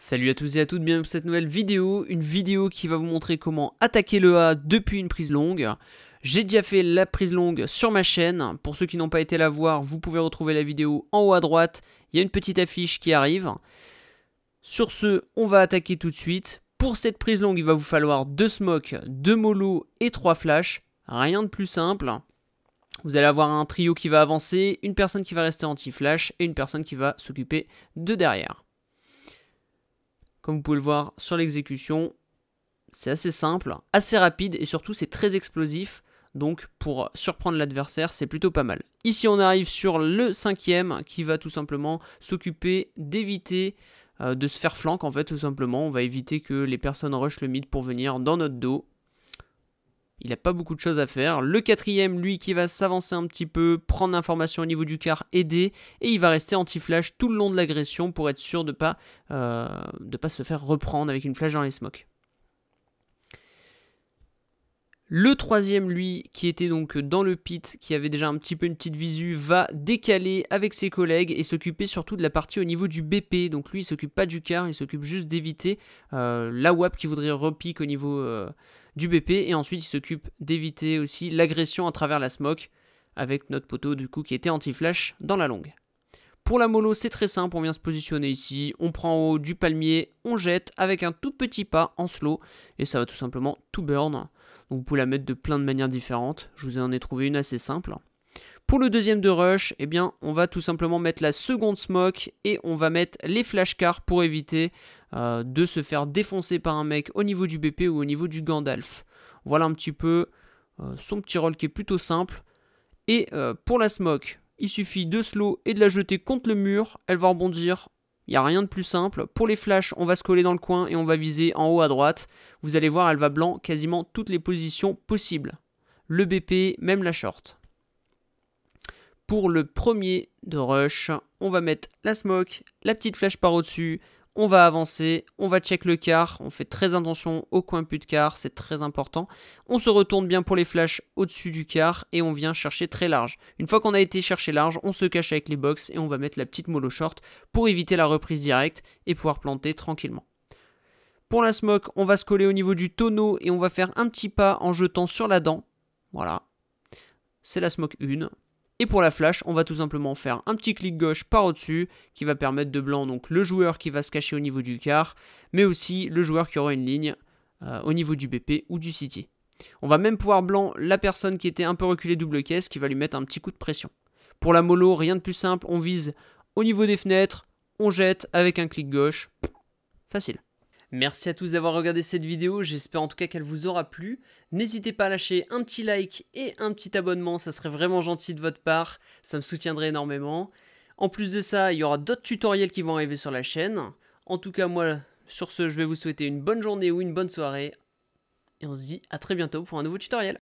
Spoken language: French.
Salut à tous et à toutes, bienvenue pour cette nouvelle vidéo, une vidéo qui va vous montrer comment attaquer le A depuis une prise longue. J'ai déjà fait la prise longue sur ma chaîne, pour ceux qui n'ont pas été la voir, vous pouvez retrouver la vidéo en haut à droite, il y a une petite affiche qui arrive. Sur ce, on va attaquer tout de suite. Pour cette prise longue, il va vous falloir 2 smokes, 2 mollo et 3 flashs, rien de plus simple. Vous allez avoir un trio qui va avancer, une personne qui va rester anti-flash et une personne qui va s'occuper de derrière. Comme vous pouvez le voir sur l'exécution, c'est assez simple, assez rapide et surtout c'est très explosif. Donc pour surprendre l'adversaire, c'est plutôt pas mal. Ici on arrive sur le cinquième qui va tout simplement s'occuper d'éviter euh, de se faire flanquer en fait tout simplement. On va éviter que les personnes rushent le mid pour venir dans notre dos. Il n'a pas beaucoup de choses à faire. Le quatrième, lui, qui va s'avancer un petit peu, prendre l'information au niveau du car, aider, et il va rester anti-flash tout le long de l'agression pour être sûr de ne pas, euh, pas se faire reprendre avec une flash dans les smokes. Le troisième, lui, qui était donc dans le pit, qui avait déjà un petit peu une petite visu, va décaler avec ses collègues et s'occuper surtout de la partie au niveau du BP. Donc lui, il s'occupe pas du car, il s'occupe juste d'éviter euh, la WAP qui voudrait repique au niveau... Euh, du BP et ensuite il s'occupe d'éviter aussi l'agression à travers la smoke avec notre poteau du coup qui était anti-flash dans la longue. Pour la mollo, c'est très simple, on vient se positionner ici, on prend en haut du palmier, on jette avec un tout petit pas en slow, et ça va tout simplement tout burn. Donc vous pouvez la mettre de plein de manières différentes, je vous en ai trouvé une assez simple. Pour le deuxième de rush, eh bien, on va tout simplement mettre la seconde smoke et on va mettre les flashcards pour éviter euh, de se faire défoncer par un mec au niveau du BP ou au niveau du Gandalf. Voilà un petit peu euh, son petit rôle qui est plutôt simple. Et euh, pour la smoke, il suffit de slow et de la jeter contre le mur, elle va rebondir. Il n'y a rien de plus simple. Pour les flashs, on va se coller dans le coin et on va viser en haut à droite. Vous allez voir, elle va blanc quasiment toutes les positions possibles. Le BP, même la short. Pour le premier de rush, on va mettre la smoke, la petite flèche par au-dessus, on va avancer, on va check le car, on fait très attention au coin plus de car, c'est très important. On se retourne bien pour les flashs au-dessus du car et on vient chercher très large. Une fois qu'on a été chercher large, on se cache avec les box et on va mettre la petite mollo short pour éviter la reprise directe et pouvoir planter tranquillement. Pour la smoke, on va se coller au niveau du tonneau et on va faire un petit pas en jetant sur la dent. Voilà. C'est la smoke 1. Et pour la flash, on va tout simplement faire un petit clic gauche par au-dessus qui va permettre de blanc donc le joueur qui va se cacher au niveau du car, mais aussi le joueur qui aura une ligne euh, au niveau du BP ou du City. On va même pouvoir blanc la personne qui était un peu reculée double caisse qui va lui mettre un petit coup de pression. Pour la mollo, rien de plus simple, on vise au niveau des fenêtres, on jette avec un clic gauche, facile. Merci à tous d'avoir regardé cette vidéo, j'espère en tout cas qu'elle vous aura plu. N'hésitez pas à lâcher un petit like et un petit abonnement, ça serait vraiment gentil de votre part, ça me soutiendrait énormément. En plus de ça, il y aura d'autres tutoriels qui vont arriver sur la chaîne. En tout cas, moi, sur ce, je vais vous souhaiter une bonne journée ou une bonne soirée. Et on se dit à très bientôt pour un nouveau tutoriel.